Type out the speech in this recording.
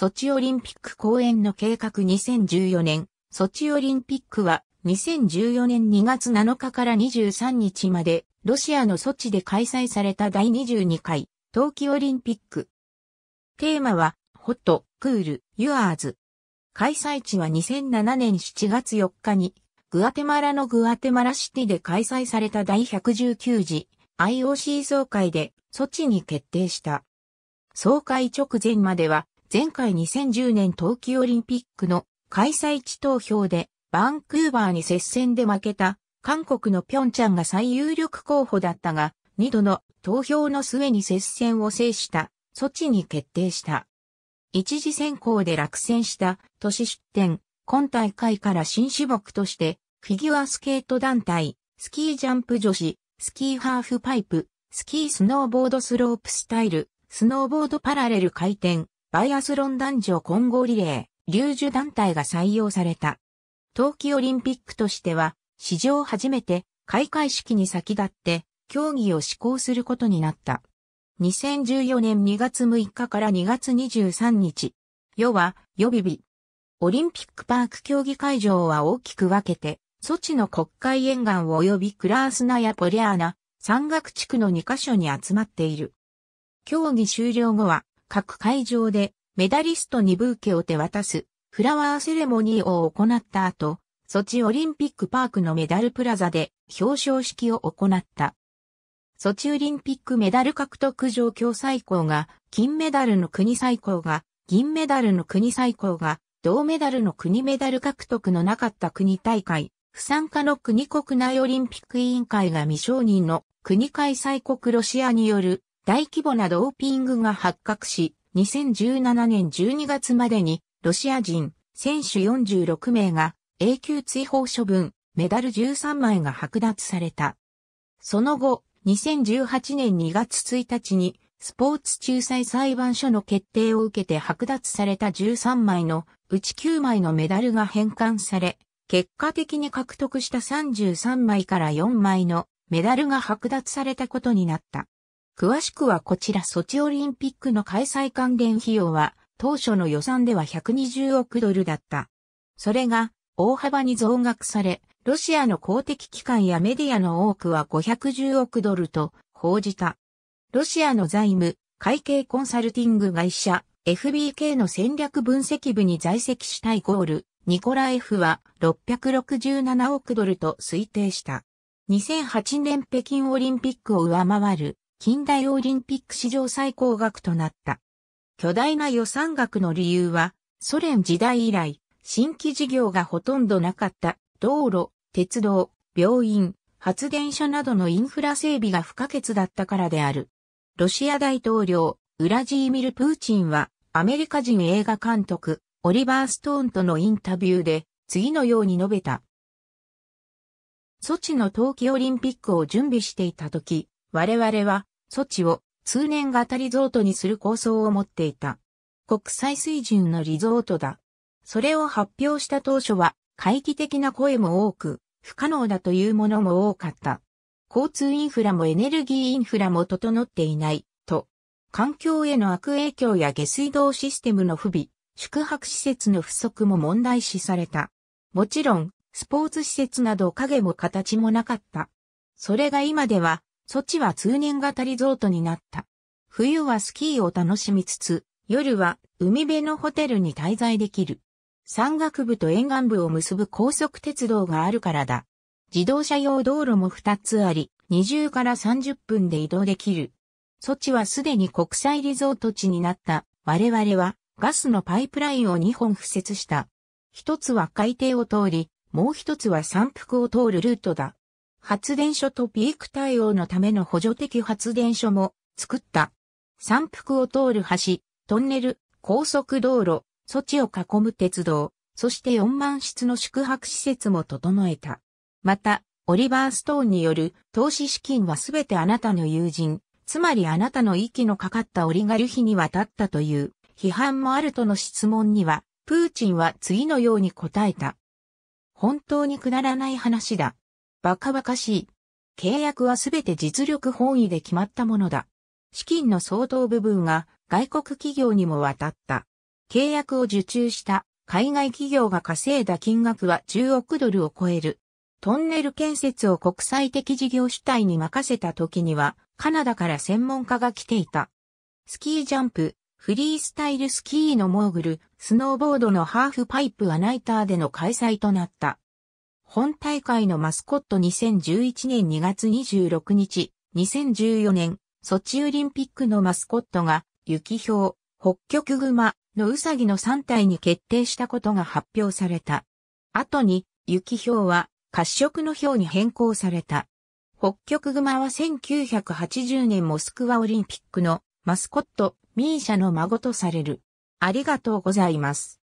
ソチオリンピック公演の計画2014年、ソチオリンピックは2014年2月7日から23日まで、ロシアのソチで開催された第22回、冬季オリンピック。テーマは、ホット、クール、ユアーズ。開催地は2007年7月4日に、グアテマラのグアテマラシティで開催された第119次 IOC 総会で、措置に決定した。総会直前までは、前回2010年冬季オリンピックの開催地投票でバンクーバーに接戦で負けた韓国のピョンチャンが最有力候補だったが、2度の投票の末に接戦を制した措置に決定した。一次選考で落選した都市出展、今大会から新種目として、フィギュアスケート団体、スキージャンプ女子、スキーハーフパイプ、スキースノーボードスロープスタイル、スノーボードパラレル回転、バイアスロン男女混合リレー、流樹団体が採用された。冬季オリンピックとしては、史上初めて開会式に先立って、競技を施行することになった。2014年2月6日から2月23日。世は予備日。オリンピックパーク競技会場は大きく分けて、ソチの国会沿岸及びクラースナやポリアーナ、山岳地区の2カ所に集まっている。競技終了後は、各会場でメダリストにブーケを手渡すフラワーセレモニーを行った後、ソチオリンピックパークのメダルプラザで表彰式を行った。ソチオリンピックメダル獲得状況最高が、金メダルの国最高が、銀メダルの国最高が、銅メダルの国メダル獲得のなかった国大会、不参加の国国内オリンピック委員会が未承認の国開催国ロシアによる大規模なドーピングが発覚し、2017年12月までにロシア人選手46名が永久追放処分、メダル13枚が剥奪された。その後、2018年2月1日にスポーツ仲裁裁判所の決定を受けて剥奪された13枚のうち9枚のメダルが返還され、結果的に獲得した33枚から4枚のメダルが剥奪されたことになった。詳しくはこちらソチオリンピックの開催関連費用は当初の予算では120億ドルだった。それが大幅に増額され、ロシアの公的機関やメディアの多くは510億ドルと報じた。ロシアの財務、会計コンサルティング会社 FBK の戦略分析部に在籍したイコール、ニコラ F は667億ドルと推定した。2008年北京オリンピックを上回る近代オリンピック史上最高額となった。巨大な予算額の理由は、ソ連時代以来、新規事業がほとんどなかった道路、鉄道、病院、発電所などのインフラ整備が不可欠だったからである。ロシア大統領、ウラジーミル・プーチンは、アメリカ人映画監督、オリバー・ストーンとのインタビューで、次のように述べた。ソチの冬季オリンピックを準備していた時、我々は措置を通年型リゾートにする構想を持っていた。国際水準のリゾートだ。それを発表した当初は、会議的な声も多く、不可能だというものも多かった。交通インフラもエネルギーインフラも整っていない、と。環境への悪影響や下水道システムの不備、宿泊施設の不足も問題視された。もちろん、スポーツ施設など影も形もなかった。それが今では、ソチは通年型リゾートになった。冬はスキーを楽しみつつ、夜は海辺のホテルに滞在できる。山岳部と沿岸部を結ぶ高速鉄道があるからだ。自動車用道路も2つあり、20から30分で移動できる。ソチはすでに国際リゾート地になった。我々はガスのパイプラインを2本敷設した。一つは海底を通り、もう一つは山腹を通るルートだ。発電所とピーク対応のための補助的発電所も作った。山腹を通る橋、トンネル、高速道路、措置を囲む鉄道、そして4万室の宿泊施設も整えた。また、オリバーストーンによる投資資金はすべてあなたの友人、つまりあなたの息のかかったオリガルヒに渡ったという批判もあるとの質問には、プーチンは次のように答えた。本当にくだらない話だ。バカバカしい。契約はすべて実力本位で決まったものだ。資金の相当部分が外国企業にも渡った。契約を受注した海外企業が稼いだ金額は10億ドルを超える。トンネル建設を国際的事業主体に任せた時には、カナダから専門家が来ていた。スキージャンプ、フリースタイルスキーのモーグル、スノーボードのハーフパイプはナイターでの開催となった。本大会のマスコット2011年2月26日、2014年、ソチオリンピックのマスコットが、雪氷、北極熊のウサギの3体に決定したことが発表された。後に、雪氷は、褐色の氷に変更された。北極熊は1980年モスクワオリンピックのマスコット、ミーシャの孫とされる。ありがとうございます。